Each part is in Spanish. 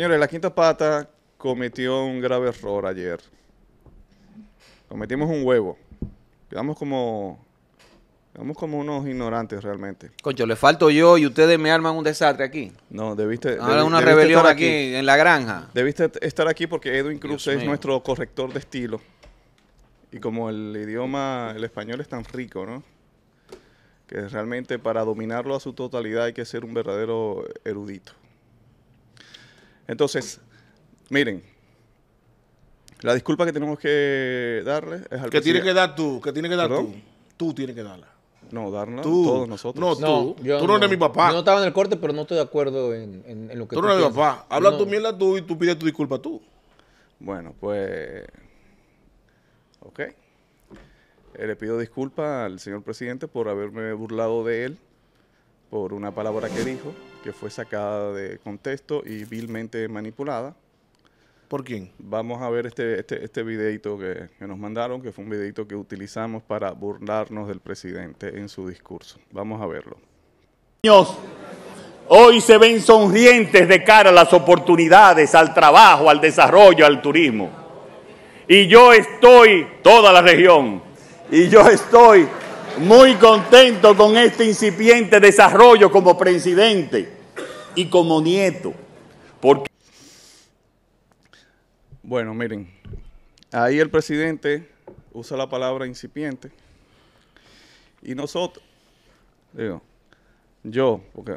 Señores, la quinta pata cometió un grave error ayer. Cometimos un huevo. Quedamos como. como unos ignorantes realmente. Concho, le falto yo y ustedes me arman un desastre aquí. No, debiste. Ahora una rebelión aquí, en la granja. Debiste estar aquí porque Edwin Cruz es nuestro corrector de estilo. Y como el idioma, el español es tan rico, ¿no? Que realmente para dominarlo a su totalidad hay que ser un verdadero erudito. Entonces, miren, la disculpa que tenemos que darle es al que tiene que dar tú, que tiene que dar tú. Tú tienes que darla. No, darla tú. todos nosotros. No, tú. tú no, eres mi papá. Yo no estaba en el corte, pero no estoy de acuerdo en, lo que tú, tú no eres mi papá. Habla tu mierda tú y tú pides tu disculpa tú. Bueno, pues... Ok. Eh, le pido disculpa al señor presidente por haberme burlado de él por una palabra que dijo que fue sacada de contexto y vilmente manipulada. ¿Por quién? Vamos a ver este, este, este videito que, que, nos mandaron, que fue un videito que utilizamos para burlarnos del presidente en su discurso. Vamos a verlo. Hoy se ven sonrientes de cara a las oportunidades, al trabajo, al desarrollo, al turismo. Y yo estoy, toda la región, y yo estoy muy contento con este incipiente desarrollo como presidente y como nieto. Porque... Bueno, miren, ahí el presidente usa la palabra incipiente y nosotros, digo, yo, porque...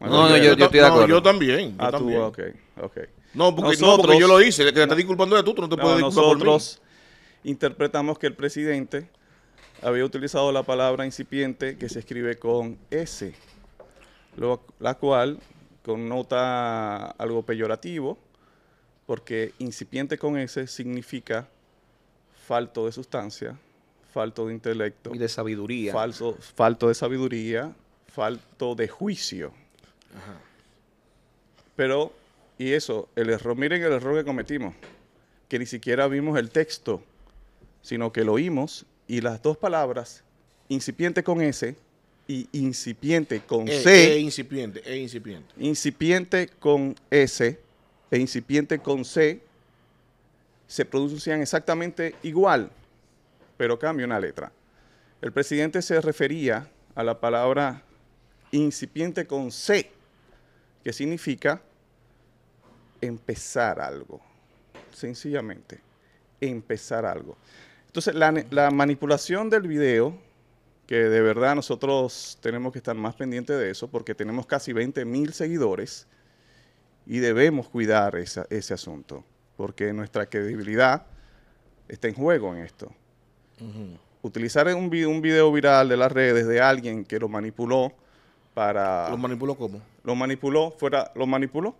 No, no, yo, estoy de acuerdo. No, yo también. ah, también. tú, ok, ok. No porque, nosotros, no, porque yo lo hice, te estás disculpando de tú, tú no te puedo puedes disculpar Nosotros interpretamos que el presidente había utilizado la palabra incipiente que se escribe con S, la cual connota algo peyorativo, porque incipiente con S significa falto de sustancia, falto de intelecto. Y de sabiduría. Falso, falto de sabiduría, falto de juicio. Pero, y eso, el error, miren el error que cometimos, que ni siquiera vimos el texto, sino que lo oímos y las dos palabras, incipiente con S y incipiente con e, C. E incipiente, e incipiente. Incipiente con S e incipiente con C se producían exactamente igual, pero cambia una letra. El presidente se refería a la palabra incipiente con C, que significa empezar algo, sencillamente, empezar algo. Entonces, la, manipulación del video, que de verdad nosotros tenemos que estar más pendientes de eso, porque tenemos casi 20 mil seguidores y debemos cuidar ese asunto, porque nuestra credibilidad está en juego en esto. Utilizar un, video viral de las redes de alguien que lo manipuló para... ¿Lo manipuló cómo? Lo manipuló, fuera, lo manipuló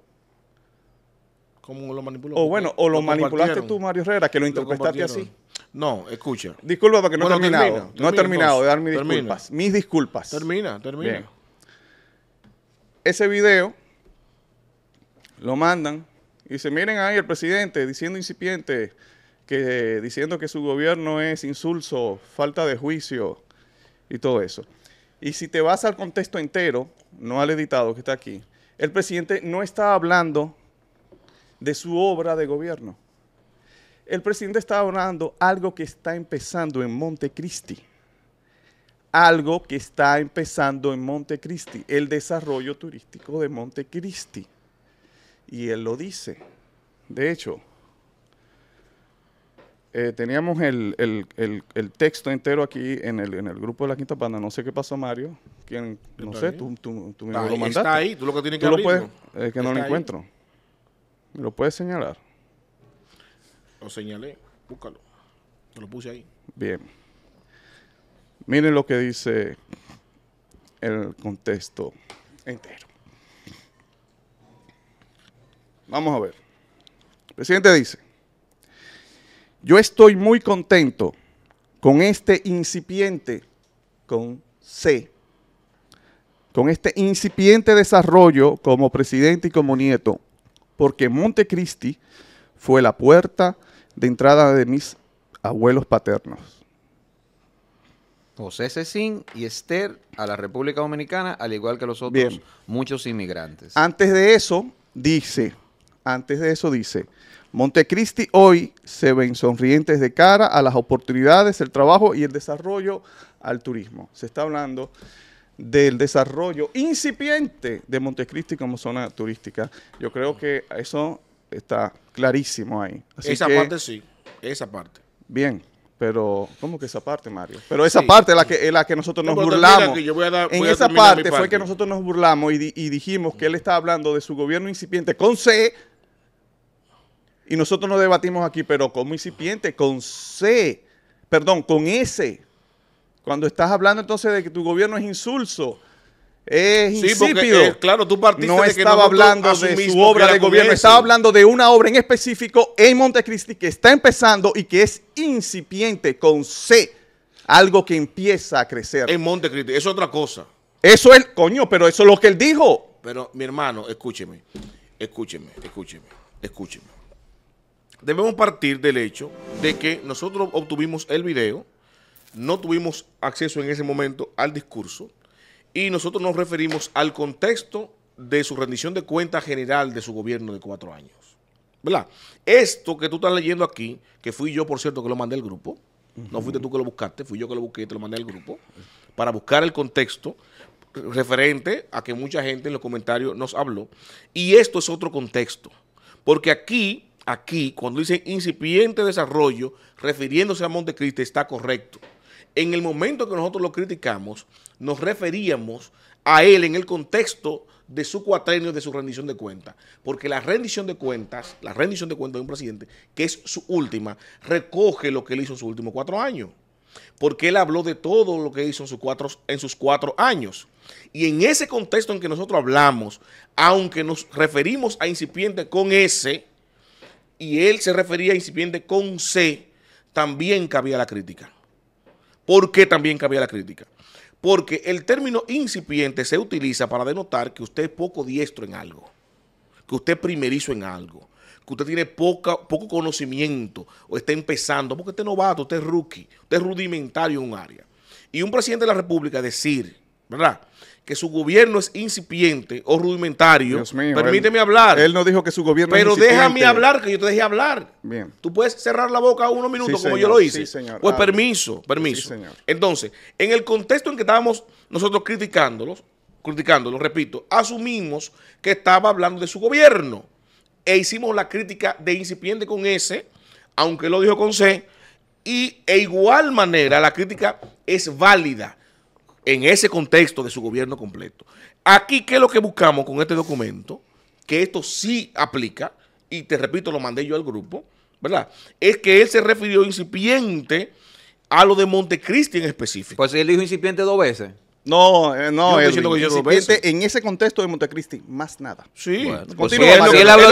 ¿Cómo lo manipuló? O bueno, o lo, manipulaste tú, Mario Herrera, que lo interpretaste así. No, escucha. Disculpa porque no he terminado. no he terminado de dar mis disculpas. Mis disculpas. Termina, termina. Ese video lo mandan y se miren ahí el presidente diciendo incipiente, que, diciendo que su gobierno es insulso, falta de juicio y todo eso. Y si te vas al contexto entero, no al editado que está aquí, el presidente no está hablando de su obra de gobierno. El presidente está hablando algo que está empezando en Montecristi. Algo que está empezando en Montecristi, el desarrollo turístico de Montecristi. Y él lo dice. De hecho, eh, teníamos el, texto entero aquí en el, en el grupo de la Quinta Panda. No sé qué pasó, Mario. no sé, tú, me lo mandaste. Está ahí, tú lo que tienes que abrir. Es que no lo encuentro. ¿Me lo puedes señalar? Lo señalé, búscalo. lo puse ahí. Bien. Miren lo que dice el contexto entero. Vamos a ver. El presidente dice, yo estoy muy contento con este incipiente, con C, con este incipiente desarrollo como presidente y como nieto, porque Montecristi fue la puerta de entrada de mis abuelos paternos. José Cecín y Esther a la República Dominicana, al igual que los otros muchos inmigrantes. Antes de eso, dice, antes de eso dice, Montecristi hoy se ven sonrientes de cara a las oportunidades, el trabajo y el desarrollo al turismo. Se está hablando del desarrollo incipiente de Montecristi como zona turística. Yo creo que eso está clarísimo ahí. esa parte sí, esa parte. Bien, pero ¿cómo que esa parte, Mario? Pero esa parte es la que, la que nosotros nos burlamos. en esa parte, fue que nosotros nos burlamos y, dijimos que él está hablando de su gobierno incipiente con C. Y nosotros nos debatimos aquí, pero como incipiente, con C, perdón, con S. Cuando estás hablando entonces de que tu gobierno es insulso, es sí, eh, claro, tú partiste no de estaba hablando de su obra de gobierno, estaba hablando de una obra en específico en Montecristi que está empezando y que es incipiente con C, algo que empieza a crecer. En Montecristi, eso es otra cosa. Eso es, coño, pero eso es lo que él dijo. Pero, mi hermano, escúcheme, escúcheme, escúcheme, escúcheme. Debemos partir del hecho de que nosotros obtuvimos el video, no tuvimos acceso en ese momento al discurso, y nosotros nos referimos al contexto de su rendición de cuenta general de su gobierno de cuatro años. ¿Verdad? Esto que tú estás leyendo aquí, que fui yo, por cierto, que lo mandé al grupo, no fuiste tú que lo buscaste, fui yo que lo busqué, te lo mandé al grupo, para buscar el contexto referente a que mucha gente en los comentarios nos habló. Y esto es otro contexto, porque aquí, aquí, cuando dicen incipiente desarrollo, refiriéndose a Montecristi, está correcto en el momento que nosotros lo criticamos, nos referíamos a él en el contexto de su cuatrenio, de su rendición de cuentas. Porque la rendición de cuentas, la rendición de cuentas de un presidente, que es su última, recoge lo que él hizo en sus últimos cuatro años. Porque él habló de todo lo que hizo en sus cuatro, en sus cuatro años. Y en ese contexto en que nosotros hablamos, aunque nos referimos a incipiente con S, y él se refería a incipiente con C, también cabía la crítica. ¿Por qué también cabía la crítica? Porque el término incipiente se utiliza para denotar que usted es poco diestro en algo, que usted es primerizo en algo, que usted tiene poca, poco conocimiento o está empezando, porque usted es novato, usted es rookie, usted es rudimentario en un área. Y un presidente de la República decir, ¿verdad?, que su gobierno es incipiente o rudimentario. Permíteme hablar. Él no dijo que su gobierno es incipiente. Pero déjame hablar, que yo te dejé hablar. Bien. Tú puedes cerrar la boca unos minutos como yo lo hice. Sí, señor. Pues permiso, permiso. Sí, señor. Entonces, en el contexto en que estábamos nosotros criticándolos, criticándolos, repito, asumimos que estaba hablando de su gobierno e hicimos la crítica de incipiente con S, aunque lo dijo con C, y de igual manera la crítica es válida en ese contexto de su gobierno completo. Aquí, ¿qué es lo que buscamos con este documento? Que esto sí aplica, y te repito, lo mandé yo al grupo, ¿verdad? Es que él se refirió incipiente a lo de Montecristi en específico. Pues él dijo incipiente dos veces. No, eh, no, incipiente en ese contexto de Montecristi, más nada. Sí, si, él, habló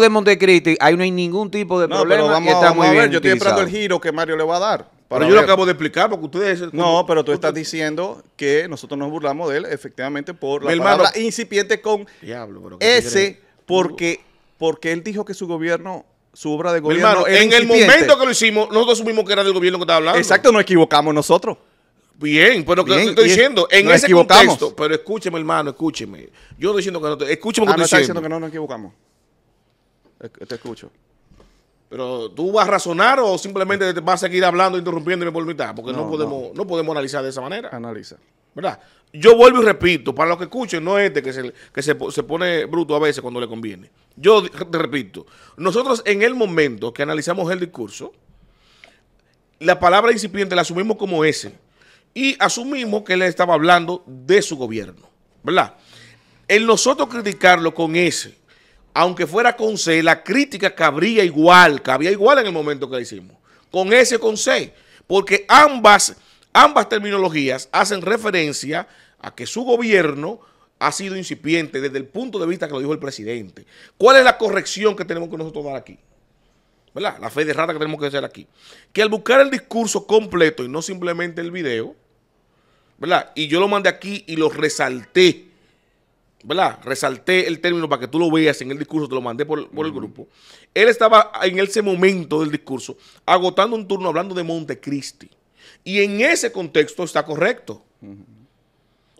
de Montecristi, ahí no hay ningún tipo de problema. vamos a ver, yo estoy esperando el giro que Mario le va a dar. Pero yo lo acabo de explicar porque ustedes... No, pero tú estás diciendo que nosotros nos burlamos de él efectivamente por la palabra incipiente con ese porque, porque él dijo que su gobierno su obra de gobierno. Hermano, en el momento que lo hicimos, nosotros asumimos que era del gobierno que estaba hablando. Exacto, nos equivocamos nosotros. Bien, pero estoy diciendo, en ese pero escúcheme, hermano, escúcheme. Yo estoy diciendo que no escúcheme ah, que diciendo que no nos equivocamos. Te escucho. Pero tú vas a razonar o simplemente vas a seguir hablando, interrumpiéndome por mitad, ah, porque no, podemos, no. podemos analizar de esa manera. Analiza. ¿Verdad? Yo vuelvo y repito, para los que escuchen, no es este que, se, que se, pone bruto a veces cuando le conviene. Yo te repito, nosotros en el momento que analizamos el discurso, la palabra incipiente la asumimos como ese y asumimos que él estaba hablando de su gobierno, ¿verdad? El nosotros criticarlo con ese aunque fuera con C, la crítica cabría igual, cabía igual en el momento que la hicimos, con ese con C, porque ambas, ambas terminologías hacen referencia a que su gobierno ha sido incipiente desde el punto de vista que lo dijo el presidente. ¿Cuál es la corrección que tenemos que nosotros dar aquí? ¿Verdad? La fe de rata que tenemos que hacer aquí. Que al buscar el discurso completo y no simplemente el video, ¿verdad? Y yo lo mandé aquí y lo resalté ¿verdad? Resalté el término para que tú lo veas en el discurso, te lo mandé por, el grupo. Él estaba en ese momento del discurso agotando un turno hablando de Montecristi. Y en ese contexto está correcto.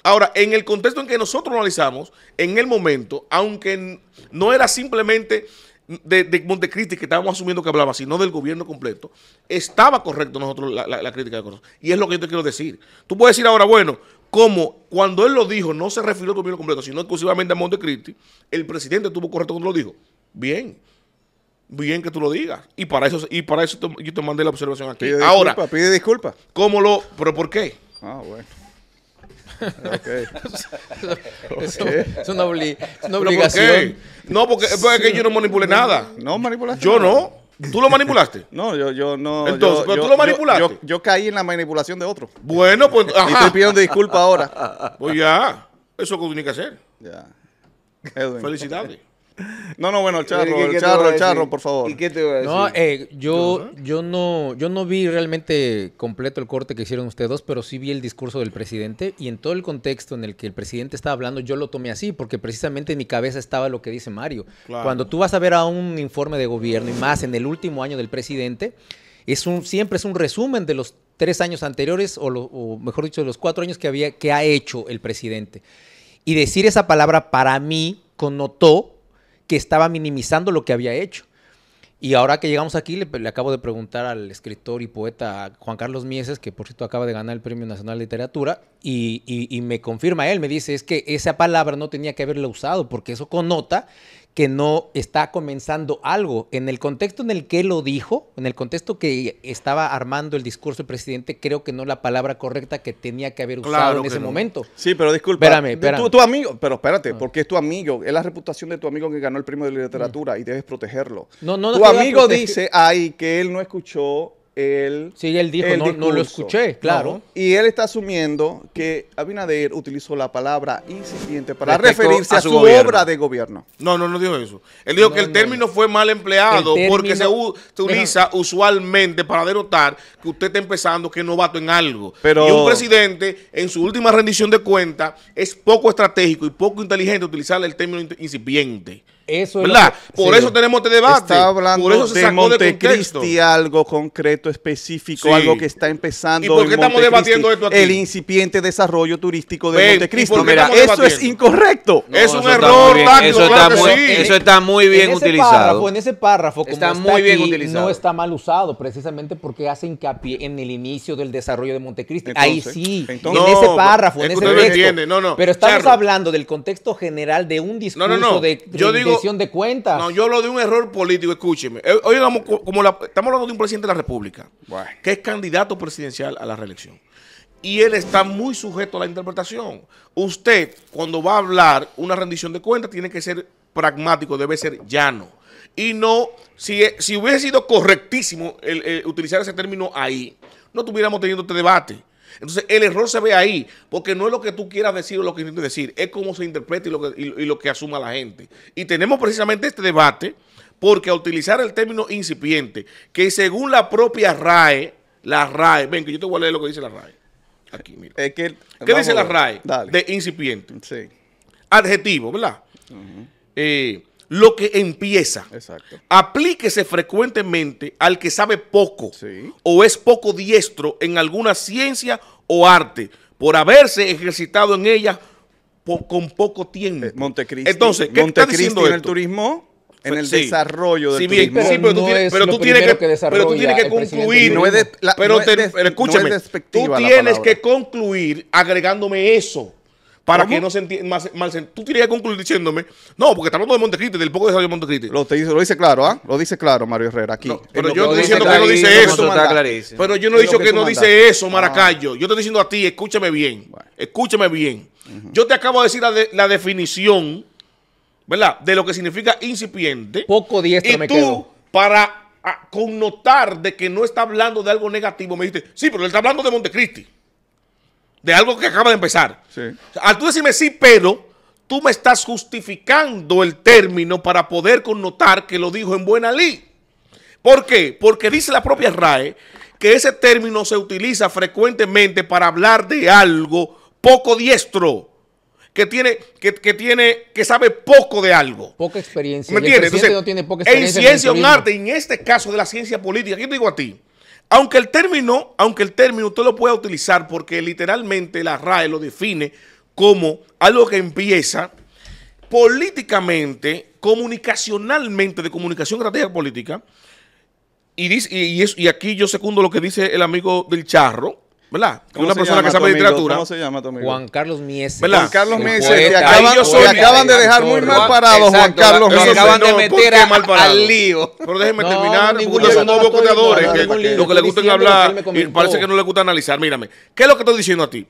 Ahora, en el contexto en que nosotros lo analizamos, en el momento, aunque no era simplemente de, Montecristi que estábamos asumiendo que hablaba, sino del gobierno completo, estaba correcto nosotros la, crítica de cosas. Y es lo que yo te quiero decir. Tú puedes decir ahora, bueno, como cuando él lo dijo, no se refirió al gobierno completo, sino exclusivamente a Montecristi, el presidente estuvo correcto cuando lo dijo. Bien, bien que tú lo digas. Y para eso, y para eso yo te mandé la observación aquí. Ahora, pide disculpas. ¿Cómo lo, pero por qué? Ah, bueno. Es, una obligación. no, porque, porque yo no manipulé nada. No manipulaste. Yo no. ¿Tú lo manipulaste? No, yo, yo no. Entonces, yo, ¿tú lo manipulaste? Yo, caí en la manipulación de otro. Bueno, pues. Y te pidiendo disculpas ahora. Pues ya, eso es lo que tú que hacer. Ya. Felicidades. No, no, bueno, charro, charro, charro, por favor. ¿Y qué te No, eh, yo, yo, no, yo no vi realmente completo el corte que hicieron ustedes dos, pero sí vi el discurso del presidente y en todo el contexto en el que el presidente estaba hablando, yo lo tomé así, porque precisamente en mi cabeza estaba lo que dice Mario. Cuando tú vas a ver a un informe de gobierno y más en el último año del presidente, es un, siempre es un resumen de los tres años anteriores, o, lo, mejor dicho, de los cuatro años que, había, que ha hecho el presidente. Y decir esa palabra para mí connotó que estaba minimizando lo que había hecho. Y ahora que llegamos aquí, le, acabo de preguntar al escritor y poeta Juan Carlos Mieses, que por cierto acaba de ganar el Premio Nacional de Literatura, y, y, me confirma él, me dice, es que esa palabra no tenía que haberla usado, porque eso connota que no está comenzando algo. En el contexto en el que lo dijo, en el contexto que estaba armando el discurso el presidente, creo que no la palabra correcta que tenía que haber usado en ese momento. Sí, pero disculpa. Espérame, espérame. tu amigo, pero espérate, ah. porque es tu amigo, es la reputación de tu amigo que ganó el premio de literatura mm. y debes protegerlo. No, no, tu amigo dice, ay, que él no escuchó Sí, él dijo, no, lo escuché, claro. Y él está asumiendo que Abinader utilizó la palabra incipiente para referirse a su, obra de gobierno. No, no, no dijo eso. Él dijo que el término fue mal empleado porque se, utiliza usualmente para derrotar que usted está empezando que es novato en algo. y un presidente, en su última rendición de cuentas, es poco estratégico y poco inteligente utilizar el término incipiente. Eso Por eso tenemos este debate. Está hablando Por eso se de Montecristi, algo concreto, específico, algo que está empezando. ¿Y por qué estamos debatiendo esto aquí? El incipiente desarrollo turístico de Montecristi mira, eso es incorrecto. es un error Eso está muy bien utilizado. en ese párrafo, está, muy bien utilizado. No está mal usado, precisamente porque hace hincapié en el inicio del desarrollo de Montecristi. Ahí sí, en ese pues, párrafo, en ese texto. Pero estamos hablando del contexto general de un discurso de. Yo digo de cuentas. No, yo hablo de un error político, escúcheme. Hoy eh, estamos hablando de un presidente de la República, que es candidato presidencial a la reelección. Y él está muy sujeto a la interpretación. Usted, cuando va a hablar una rendición de cuentas, tiene que ser pragmático, debe ser llano. Y no, si, e, si hubiese sido correctísimo utilizar ese término ahí, no tuviéramos teniendo este debate. Entonces el error se ve ahí, porque no es lo que tú quieras decir o lo que intentes decir, es cómo se interpreta y lo, que, asuma la gente. Y tenemos precisamente este debate porque a utilizar el término incipiente, que según la propia RAE, la RAE, ven que yo te voy a leer lo que dice la RAE. Aquí, mira. ¿Qué dice la RAE? De incipiente. Sí. Adjetivo, ¿verdad? lo que empieza. Aplíquese frecuentemente al que sabe poco o es poco diestro en alguna ciencia o arte por haberse ejercitado en ella con poco tiempo. Eh, Montecristi. Entonces, ¿qué en el turismo? en el desarrollo del turismo. Sí, pero, tú, tienes, que, concluir. pero, tú tienes que concluir agregándome eso para que no se entienda Tú tienes que concluir diciéndome, no, porque está hablando de Montecristi, del poco desarrollo de Montecristi. Lo, dice, claro, ¿ah? Lo dice claro Mario Herrera aquí. Eh, pero yo estoy diciendo que no dice eso. Pero yo no he dicho que, no dice eso, Maracayo. Ah. Yo te estoy diciendo a ti, escúchame bien. Escúchame bien. Yo te acabo de decir la, definición, ¿verdad? De lo que significa incipiente. Poco diestro y tú, para ah, connotar de que no está hablando de algo negativo, me dijiste, sí, pero él está hablando de Montecristi de algo que acaba de empezar. Sí. Al tú decirme sí, pero tú me estás justificando el término para poder connotar que lo dijo en buena ley. ¿Por qué? Porque dice la propia RAE que ese término se utiliza frecuentemente para hablar de algo poco diestro, que tiene, que, tiene, que sabe poco de algo. Poca experiencia. ¿Me entiendes? Entonces, tiene en ciencia o en arte, en este caso de la ciencia política, ¿qué te digo a ti, aunque el término, aunque el término usted lo pueda utilizar porque literalmente la RAE lo define como algo que empieza políticamente, comunicacionalmente, de comunicación estratégica política, y, aquí yo secundo lo que dice el amigo del Charro, ¿verdad? Una persona que sabe literatura. ¿Cómo se llama Juan Carlos Mieses. ¿Verdad? Juan Carlos Mieses. acaban, de dejar muy mal parado Juan Carlos Mieses. acaban de meter al lío. Pero déjenme terminar. son dos bocoteadores que lo que le gusta es hablar y parece que no le gusta analizar. Mírame, ¿qué es lo que estoy diciendo a ti?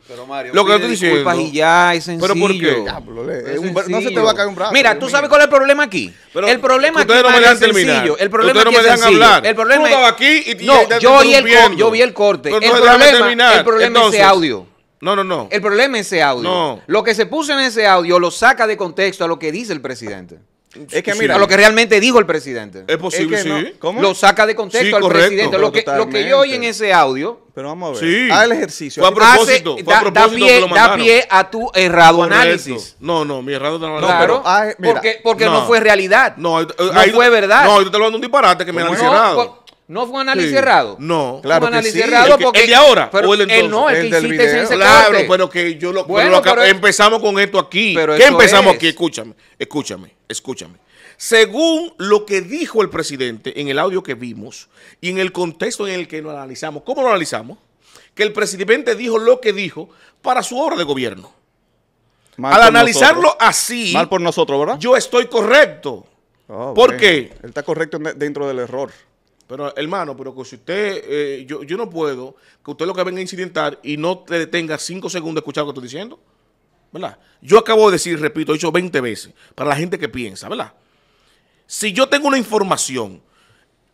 lo que estoy diciendo. Y ya, es sencillo. ¿Pero por qué? no se te va a caer un brazo. Mira, ¿tú sabes cuál es el problema aquí? El problema aquí es sencillo. El problema aquí es sencillo. El problema aquí y yo vi el corte. El problema el problema es ese audio. No, no, no. El problema es ese audio. No. Lo que se puso en ese audio lo saca de contexto a lo que dice el presidente. Es que mira, a lo que realmente dijo el presidente. Es posible, sí. ¿Cómo? Lo saca de contexto al presidente. Lo que, lo que, yo oí en ese audio. Pero vamos a ver. Sí. el ejercicio. a propósito. Hace, da, pie, da, pie, a tu errado análisis. No, no, mi errado análisis. Claro, no, pero, ah, porque, porque no. fue realidad. No, ahí, fue verdad. No, yo te lo dando un disparate que me han No. No fue un análisis errado? No, claro. Fue un análisis porque. de ahora? Pero el no, el, que Claro, pero que yo lo. empezamos con esto aquí. ¿Qué empezamos aquí? Escúchame, escúchame, escúchame. Según lo que dijo el presidente en el audio que vimos y en el contexto en el que lo analizamos, ¿cómo lo analizamos? Que el presidente dijo lo que dijo para su obra de gobierno. Al analizarlo así. Mal por nosotros, ¿verdad? Yo estoy correcto. Ah, ¿Por qué? Él está correcto dentro del error. Pero hermano, pero que si usted, eh, yo, no puedo que usted lo que venga a incidentar y no te detenga cinco segundos de escuchar lo que estoy diciendo. ¿Verdad? Yo acabo de decir, repito, he dicho 20 veces, para la gente que piensa, ¿verdad? Si yo tengo una información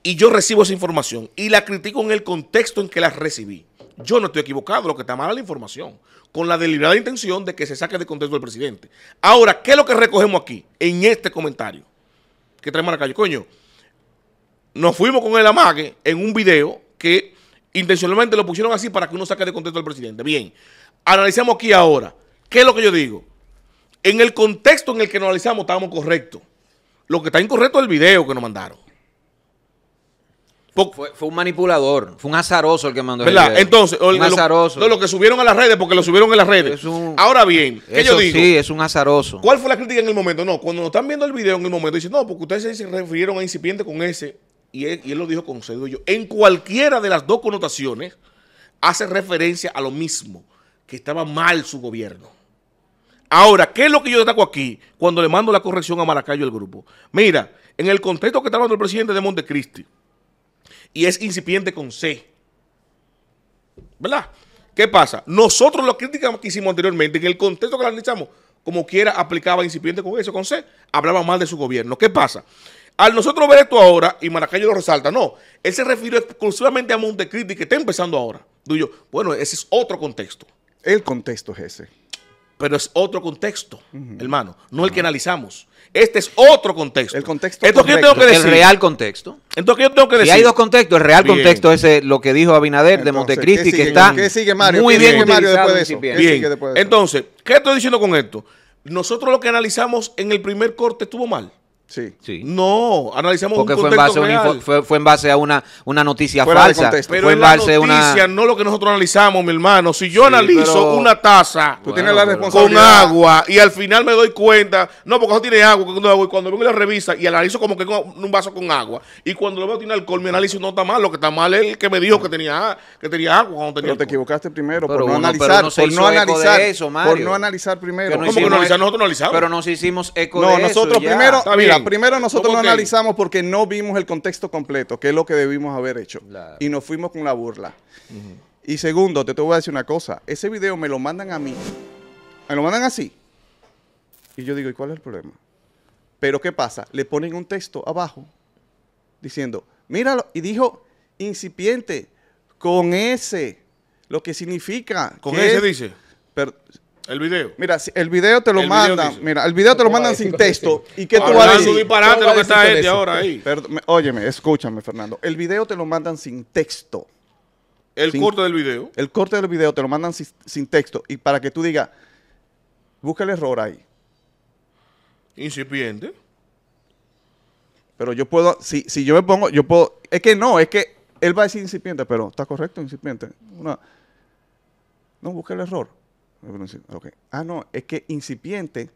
y yo recibo esa información y la critico en el contexto en que la recibí, yo no estoy equivocado, lo que está mal es la información, con la deliberada intención de que se saque de contexto del presidente. Ahora, ¿qué es lo que recogemos aquí en este comentario? Que trae acá, coño nos fuimos con el amague en un video que intencionalmente lo pusieron así para que uno saque de contexto al presidente. Bien, analizamos aquí ahora. ¿Qué es lo que yo digo? En el contexto en el que nos analizamos estábamos correctos. Lo que está incorrecto es el video que nos mandaron. Fue, un manipulador, fue un azaroso el que mandó el video. Entonces, un lo, azaroso. Lo, que subieron a las redes, porque lo subieron en las redes. Ahora bien, ¿qué eso Sí, es un azaroso. ¿Cuál fue la crítica en el momento? No, cuando nos están viendo el video en el momento, dicen, no, porque ustedes se refirieron a incipiente con ese y él, lo dijo con yo, en cualquiera de las dos connotaciones hace referencia a lo mismo, que estaba mal su gobierno. Ahora, ¿qué es lo que yo destaco aquí cuando le mando la corrección a Maracayo el grupo? Mira, en el contexto que estaba el presidente de Montecristi, y es incipiente con C, ¿verdad? ¿Qué pasa? Nosotros lo criticamos que hicimos anteriormente, en el contexto que la analizamos, como quiera, aplicaba incipiente con eso, con C, hablaba mal de su gobierno. ¿Qué pasa? Al nosotros ver esto ahora, y Maracayo lo resalta, no, él se refirió exclusivamente a Montecristi, que está empezando ahora. bueno, ese es otro contexto. El contexto es ese. Pero es otro contexto, hermano, no el que analizamos. Este es otro contexto. El contexto El real contexto. Entonces, tengo que Y hay dos contextos. El real contexto es eh, lo que dijo Abinader de Montecristi, que está muy bien Entonces, ¿qué estoy diciendo con esto? Nosotros lo que analizamos en el primer corte estuvo mal. Sí. No, analizamos Porque un fue en base, fue, en base a una, una noticia falsa. pero fue en base a una noticia, no lo que nosotros analizamos, mi hermano. Si yo analizo una taza con agua y al final me doy cuenta, no, porque no tiene agua, y cuando vengo y la revisa y analizo como que un vaso con agua y cuando lo veo tiene alcohol, mi análisis no está mal, lo que está mal es el que me dijo que tenía que tenía agua cuando tenía Pero te equivocaste primero por no analizar, por no analizar, no primero. No que no Nosotros analizamos. Pero nos hicimos eco no, nosotros primero, primero nosotros lo analizamos porque no vimos el contexto completo, que es lo que debimos haber hecho. Y nos fuimos con la burla. Y segundo, te, te voy a decir una cosa. Ese video me lo mandan a mí. Me lo mandan así. Y yo digo, ¿y cuál es el problema? Pero ¿qué pasa? Le ponen un texto abajo diciendo, míralo. Y dijo, incipiente, con ese. Lo que significa. Con ese dice. El video. Mira, el video te lo mandan. Mira, el video te lo mandan sin texto. ¿Y qué tú vas a decir? lo que está este ahora ahí. óyeme, escúchame, Fernando. El video te lo mandan sin texto. El corte del video. El corte del video te lo mandan sin, texto. Y para que tú digas, busca el error ahí. Incipiente. Pero yo puedo, si, si yo me pongo, yo puedo. Es que no, es que él va a decir incipiente, pero está correcto, incipiente. Una, no, busca el error. Ah, no, es que incipiente.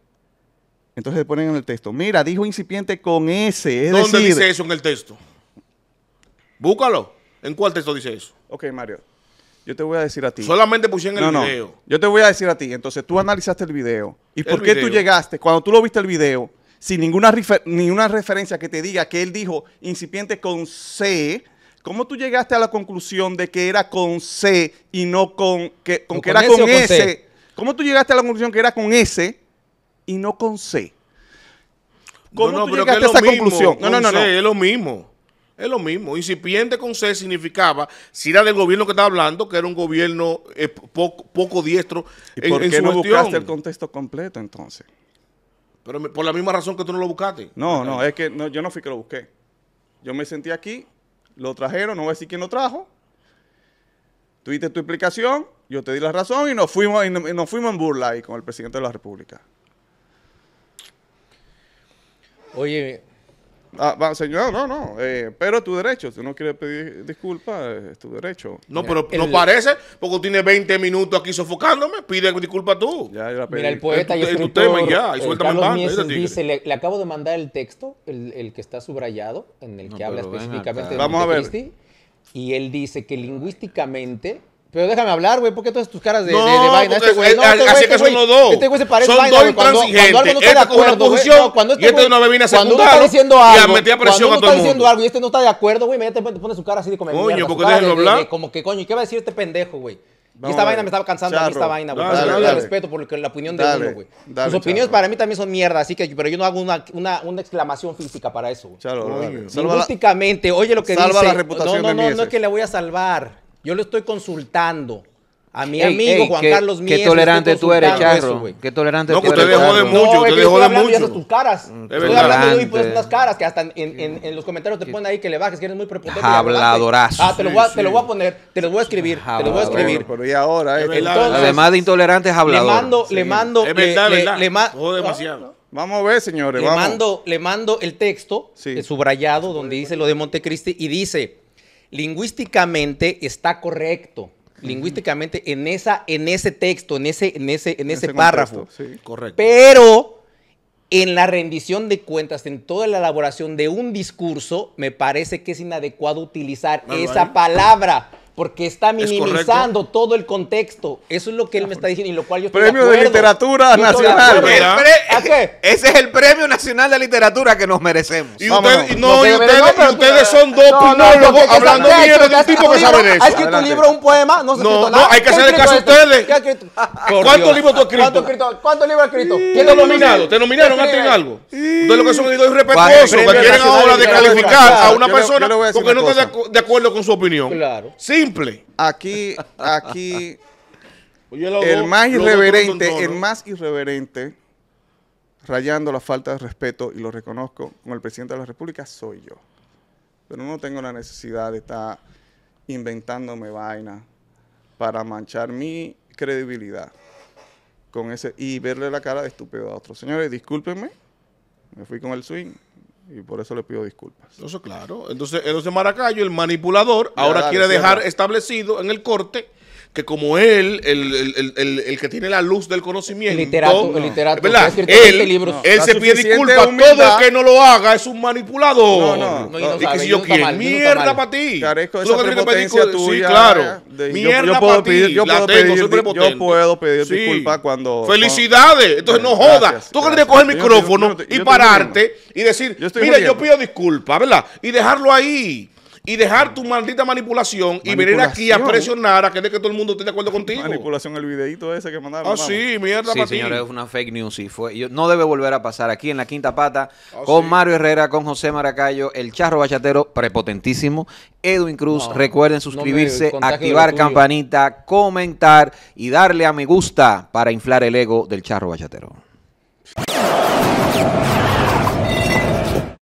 Entonces le ponen en el texto. Mira, dijo incipiente con S. ¿Dónde dice eso en el texto? Búscalo. ¿En cuál texto dice eso? Ok, Mario. Yo te voy a decir a ti. Solamente puse en el video. Yo te voy a decir a ti. Entonces tú analizaste el video. ¿Y por qué tú llegaste, cuando tú lo viste el video, sin ninguna, una referencia que te diga que él dijo incipiente con C, ¿Cómo tú llegaste a la conclusión de que era con C y no con que, con que era con, S? ¿Cómo tú llegaste a la conclusión que era con S y no con C? ¿Cómo tú llegaste a esa conclusión? No, no, no, Es lo mismo. Es lo mismo. Incipiente con C significaba, si era del gobierno que estaba hablando, que era un gobierno eh, poco, diestro ¿Y ¿Por qué no buscaste el contexto completo entonces? Pero por la misma razón que tú no lo buscaste. No, no, es que yo no fui que lo busqué. Yo me sentí aquí, lo trajeron, no voy a decir quién lo trajo, Tuviste tu explicación, yo te di la razón y nos fuimos, y nos fuimos en burla ahí con el presidente de la República. Oye. Ah, señor, no, no. Eh, pero es tu derecho. Si no quiere pedir disculpas, es tu derecho. No, pero no parece, porque tiene 20 minutos aquí sofocándome. Pide disculpas tú. Ya, Mira, el poeta y escritor dice, le, acabo de mandar el texto, el, que está subrayado, en el que habla específicamente la de Vamos a ver. Y él dice que lingüísticamente. Pero déjame hablar, güey, ¿Por qué todas tus caras de, de, vaina. Este güey, no, este, este son los dos. este güey se parece son vaina, dos cuando, cuando algo no está de acuerdo, güey. No, cuando este, y este wey, una bebida cuando uno está diciendo algo, y cuando uno está diciendo algo y este no está de acuerdo, güey, inmediatamente pone su cara así de como... Coño, ¿por porque déjenlo hablar. Como que, coño, ¿y qué va a decir este pendejo, güey? esta vaina me estaba cansando a mí esta vaina, güey. Dale, dale, respeto por la opinión de uno, güey. Sus opiniones para mí también son mierda, así que, pero yo no hago una, una, exclamación física para eso, güey. Lingüísticamente, oye lo que salva dice. La reputación no, no, no, no es que le voy a salvar. Yo lo estoy consultando a mi amigo Juan Carlos Mies. Qué tolerante tú eres, Charro. qué tolerante tú eres. No, que te dejó de mucho, no, te dejó de mucho. Esas tus caras. Es mm, estoy hablando de pues, unas caras que hasta en, en, en los comentarios te ponen ahí que le bajes, que eres muy prepotente. Habladorazo. Ah, te lo, voy a, te lo voy a poner, te lo voy a escribir, te lo voy a escribir. Pero y ahora, eh, Entonces, Además de intolerante, es hablador. Le mando, le mando. Es verdad, eh, le, verdad. Le, le demasiado. Vamos a ver, señores. Le, Mando, le mando el texto el eh, subrayado donde dice lo de Montecristi y dice, lingüísticamente está correcto lingüísticamente en, esa, en ese texto, en ese, en ese, en ese, párrafo. Correcto. Pero en la rendición de cuentas, en toda la elaboración de un discurso, me parece que es inadecuado utilizar esa palabra porque está minimizando todo el contexto. Eso es lo que él ah, me está diciendo y lo cual yo estoy Premio de, Literatura Nacional. ¿A qué? Ese es el Premio Nacional de Literatura que nos merecemos. Y, usted, y ustedes, no, y ustedes son dos pinólogos hablando bien de un tipo que sabe de eso. Hay escrito un libro, un poema? No se no, nada. No, hay que hacer caso a este? ustedes. ¿Cuántos libros tú has escrito? ¿Cuántos libros has escrito? ¿Quién te nominaron? ¿Te nominaron a algo? Ustedes lo que son individuos irrespetuosos que quieren ahora descalificar a una persona porque no está de acuerdo con su opinión. Claro. Sí, Aquí, aquí, pues el más irreverente, el más irreverente, rayando la falta de respeto, y lo reconozco, con el presidente de la República soy yo. Pero no tengo la necesidad de estar inventándome vaina para manchar mi credibilidad con ese y verle la cara de estúpido a otros. Señores, discúlpenme, me fui con el swing y por eso le pido disculpas. Eso claro. Entonces, entonces Maracayo, el manipulador, ahora quiere dejar establecido en el corte que como él, el, el, el, el, que tiene la luz del conocimiento, el literato, el literato ¿verdad? Él, él este se pide disculpas. Todo el que no lo haga es un manipulador. No, no, no. y, que si yo quiero, mierda para ti. tú que tienes que tuya. Sí, claro. mierda para ti. Yo puedo, pedir, yo puedo pedir, disculpas cuando... Felicidades. Entonces no jodas. Tú que tienes que coger el micrófono y pararte y decir, mira, yo pido disculpas, ¿verdad? Y dejarlo ahí y dejar tu maldita manipulación, y venir aquí a presionar a que de que todo el mundo esté de acuerdo contigo. Manipulación el videito ese que mandaron. Ah, sí, mierda. Sí, señores, una fake news y fue. no debe volver a pasar aquí en la quinta pata ah, con Mario Herrera, con José Maracayo, el charro bachatero prepotentísimo, Edwin Cruz. recuerden suscribirse, activar campanita, comentar y darle a me gusta para inflar el ego del charro bachatero.